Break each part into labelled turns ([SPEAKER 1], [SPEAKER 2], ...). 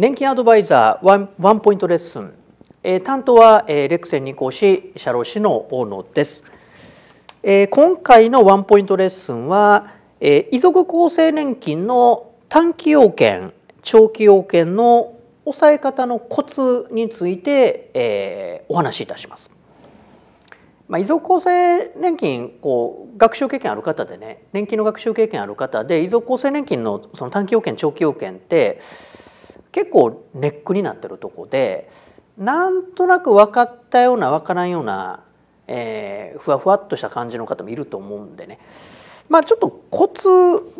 [SPEAKER 1] 年金アドバイザーワンワンポイントレッスン、えー、担当は、えー、レクセン二講師社労士の大野です、えー、今回のワンポイントレッスンは、えー、遺族厚生年金の短期要件長期要件の抑え方のコツについて、えー、お話しいたします。ま遺族厚生年金こう学習経験ある方でね年金の学習経験ある方で遺族厚生年金のその短期要件長期要件って結構ネックになってるとこでなんとなく分かったような分からんような、えー、ふわふわっとした感じの方もいると思うんでねまあちょっとコツ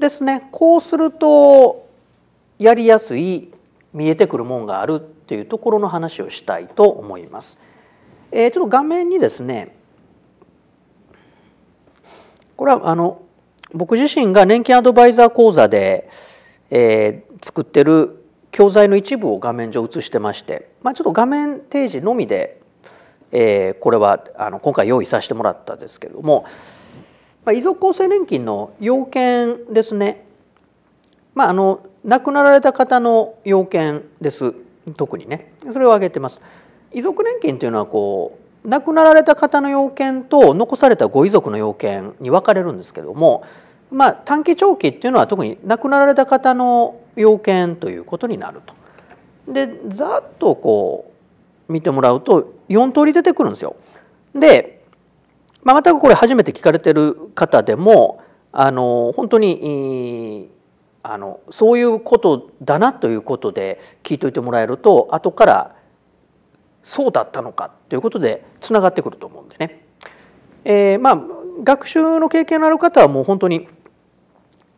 [SPEAKER 1] ですねこうするとやりやすい見えてくるもんがあるっていうところの話をしたいと思います。えー、ちょっと画面にですねこれはあの僕自身が年金アドバイザー講座で、えー、作ってる教材の一部を画面上映してまして、まあ、ちょっと画面提示のみで、えー、これはあの今回用意させてもらったんですけれども、まあ、遺族厚生年金の要件ですね、まあ、あの亡くなられた方の要件です特にねそれを挙げてます。遺族年金というのはこう亡くなられた方の要件と残されたご遺族の要件に分かれるんですけどもまあ、短期長期っていうのは特に亡くなられた方の要件ということになると。でざっとこう見てもらうと4通り出てくるんですよ。で、まあ、全くこれ初めて聞かれてる方でもあの本当にあのそういうことだなということで聞いといてもらえると後からそうだったのかということでつながってくると思うんでね。えー、まあ学習の経験のある方はもう本当に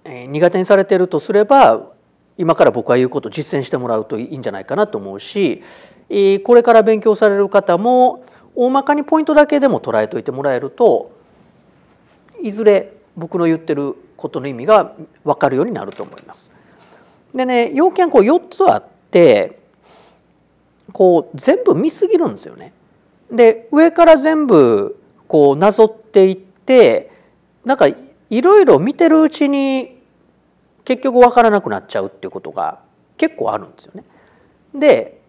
[SPEAKER 1] 苦手にされているとすれば今から僕が言うことを実践してもらうといいんじゃないかなと思うしこれから勉強される方も大まかにポイントだけでも捉えておいてもらえるといずれ僕の言ってることの意味が分かるようになると思います。でね要件こう4つあってこう全部見すぎるんですよね。で上から全部こうなぞっていってなんかいろいろ見てるうちに結局分からなくなっちゃうっていうことが結構あるんですよね。で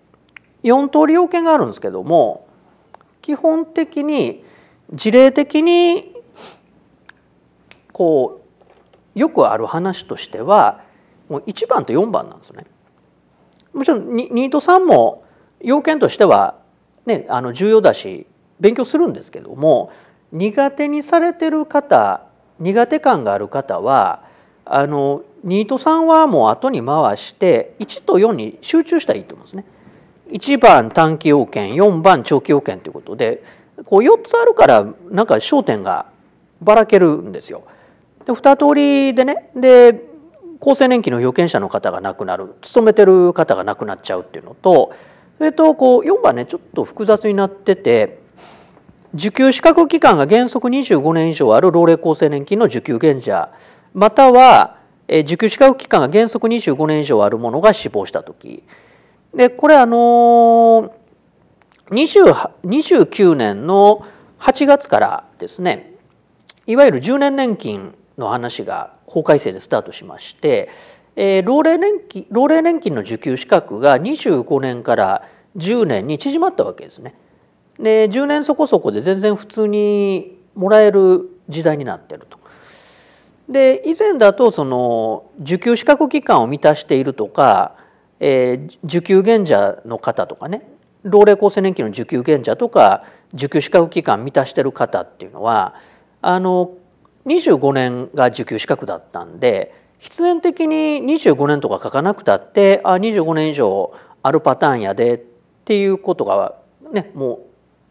[SPEAKER 1] 4通り要件があるんですけども基本的に事例的にこうよくある話としてはもう1番と4番なんですよね。もちろん 2, と3も要件としては、ね、あの重要だし勉強するんですけども苦手にされてる方苦手感がある方はあの2と3はもう後に回して1と4に集中したらいいと思うんですね。1番短期要件4番長期要件ということでこう4つあるからなんか焦点がばらけるんですよ。で2通りでねで厚生年金の有権者の方が亡くなる勤めてる方が亡くなっちゃうっていうのとえれとこう4番ねちょっと複雑になってて受給資格期間が原則25年以上ある老齢厚生年金の受給現者または受給資格期間が原則25年以上あるものが死亡した時でこれあの29年の8月からですねいわゆる10年年金の話が法改正でスタートしまして、老齢年金老齢年金の受給資格が25年から10年に縮まったわけですね。で10年そこそこで全然普通にもらえる時代になってると。で以前だとその受給資格期間を満たしているとか、えー、受給現者の方とかね老齢厚生年金の受給現者とか受給資格期間満たしてる方っていうのはあの25年が受給資格だったんで必然的に25年とか書かなくたってあ25年以上あるパターンやでっていうことがねもう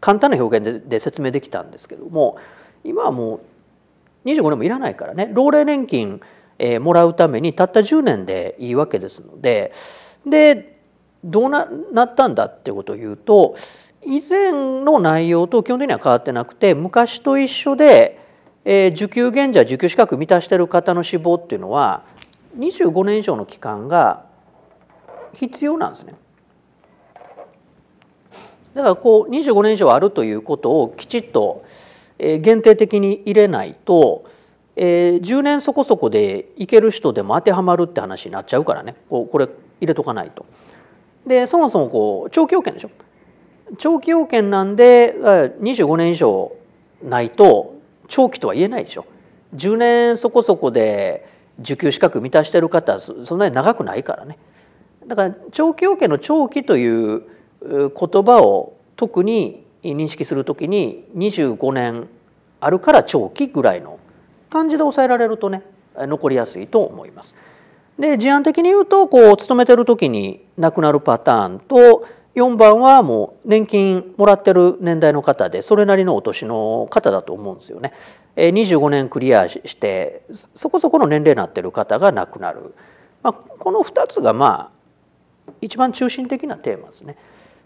[SPEAKER 1] 簡単な表現でで説明できたんですけども今はもう25年もいらないからね老齢年金、えー、もらうためにたった10年でいいわけですのででどうななったんだってことを言うと以前の内容と基本的には変わってなくて昔と一緒で、えー、受給現在受給資格満たしてる方の死亡っていうのは25年以上の期間が必要なんですね。だからこう25年以上あるということをきちっと、限定的に入れないと、えー、10年そこそこでいける人でも当てはまるって話になっちゃうからねこうこれ入れとかないと。でそもそもこう長期要件でしょ長期要件なんで25年以上ないと長期とは言えないでしょ。10年そこそこで受給資格満たしてる方はそんなに長くないからね。だから長期要件の長期という言葉を特に認識するときに25年あるから長期ぐらいの感じで抑えられるとね残りやすいと思います。で事案的に言うとこう勤めてるときに亡くなるパターンと4番はもう年金もらってる年代の方でそれなりのお年の方だと思うんですよね。25年クリアしてそこそこの年齢になってる方が亡くなる、まあ、この2つがまあ一番中心的なテーマですね。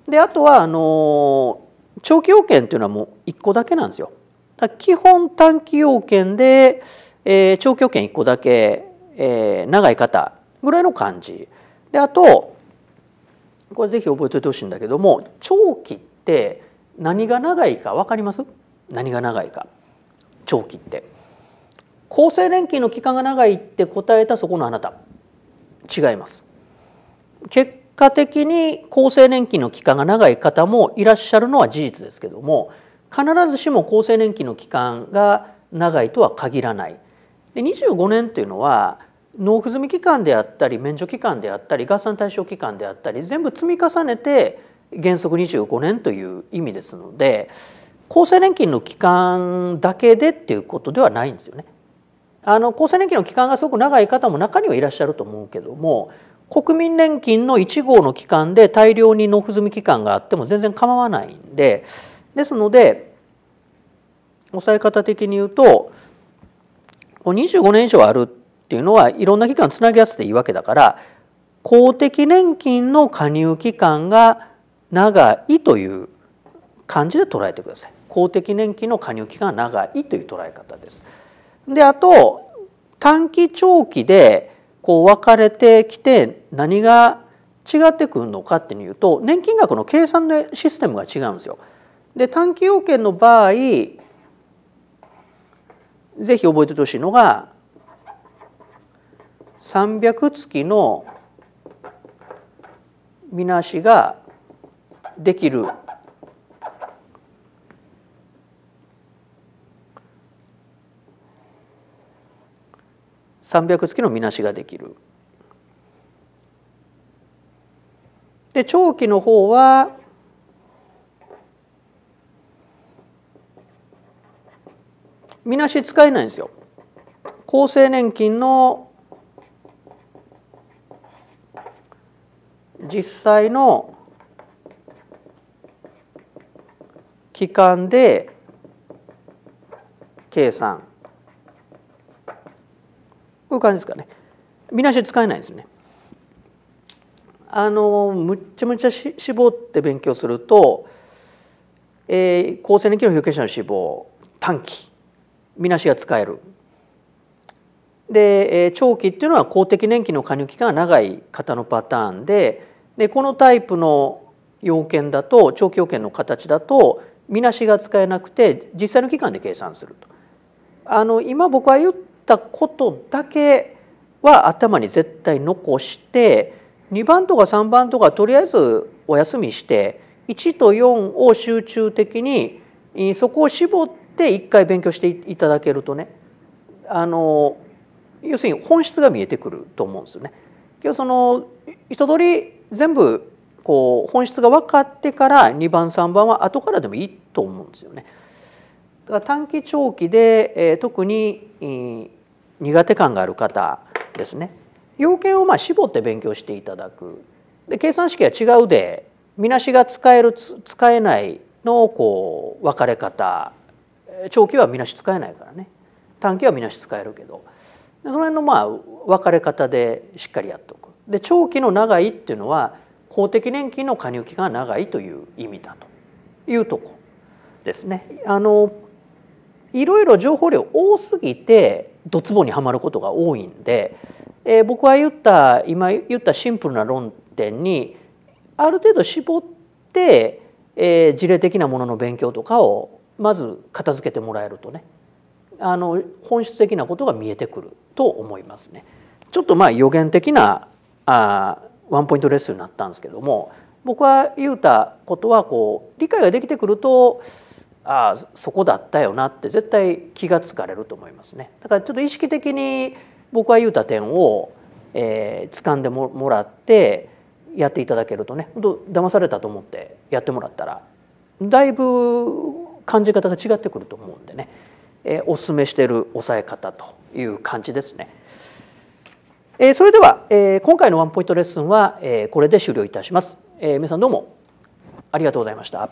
[SPEAKER 1] であとはあの長期要件っていうのはもう1個だけなんですよ。だ基本短期要件で、えー、長期要件1個だけ、えー、長い方ぐらいの感じ。であとこれぜひ覚えておいてほしいんだけども長期って何が長いか分かります何が長いか長期って。厚生年金の期間が長いって答えたそこのあなた違います。結果的に厚生年金の期間が長い方もいらっしゃるのは事実ですけども必ずしも厚生年金の期間が長いとは限らない。で25年というのは納付済み期間であったり免除期間であったり合算対象期間であったり全部積み重ねて原則25年という意味ですので厚生年金の期間だけでっていうことではないんですよね。あの厚生年金の期間がすごく長い方も中にはいらっしゃると思うけども国民年金の1号の期間で大量に納付済み期間があっても全然構わないんでですので抑え方的に言うと25年以上あるっていうのはいろんな期間つなぎ合わせていいわけだから公的年金の加入期間が長いという感じで捉えてください。公的年金の加入期間が長いという捉え方です。であと短期長期でこう分かれてきて何が違ってくるのかっていうと年金額の計算のシステムが違うんですよ。で短期要件の場合ぜひ覚えててほしいのが300月のみなしができる300付きのみなしができる。で長期の方はみなし使えないんですよ。厚生年金の実際の期間で計算こういう感じですかね見なし使えないですねあのむっちゃむちゃし絞って勉強すると、えー、高生年期の有権者の死亡短期みなしが使えるで、えー、長期っていうのは公的年金の加入期間が長い方のパターンででこのタイプの要件だと長期要件の形だとみなしが使えなくて実際の期間で計算すると。あの今僕は言っったことだけは頭に絶対残して2番とか3番とかとりあえずお休みして1と4を集中的にそこを絞って1回勉強していただけるとねあの要するに本質が見えてくると思うんですよね。今日その一通り全部こう本質が分かってから2番3番は後からでもいいと思うんですよね。短期長期で、え特に、苦手感がある方ですね要件をまあ絞って勉強していただくで計算式は違うでみなしが使える使えないのこう分かれ方長期はみなし使えないからね短期はみなし使えるけどその辺のまあ分かれ方でしっかりやっておくで長期の長いっていうのは公的年金の加入期間が長いという意味だというとこですね。あのいろいろ情報量多すぎてドツボにはまることが多いんで、えー、僕は言った今言ったシンプルな論点にある程度絞って、えー、事例的なものの勉強とかをまず片付けてもらえるとねあの本質的なことが見えてくると思いますね。ちょっとまあ予言的なあワンポイントレッスンになったんですけども僕は言ったことはこう理解ができてくるとああそこだったよなって絶対気がつかれると思いますね。だからちょっと意識的に僕は言うた点を、えー、掴んでもらってやっていただけるとね騙されたと思ってやってもらったらだいぶ感じ方が違ってくると思うんでね、えー、おすすめしてる抑え方という感じですね。えー、それでは、えー、今回のワンポイントレッスンは、えー、これで終了いたします。えー、皆さんどうもありがとうございました。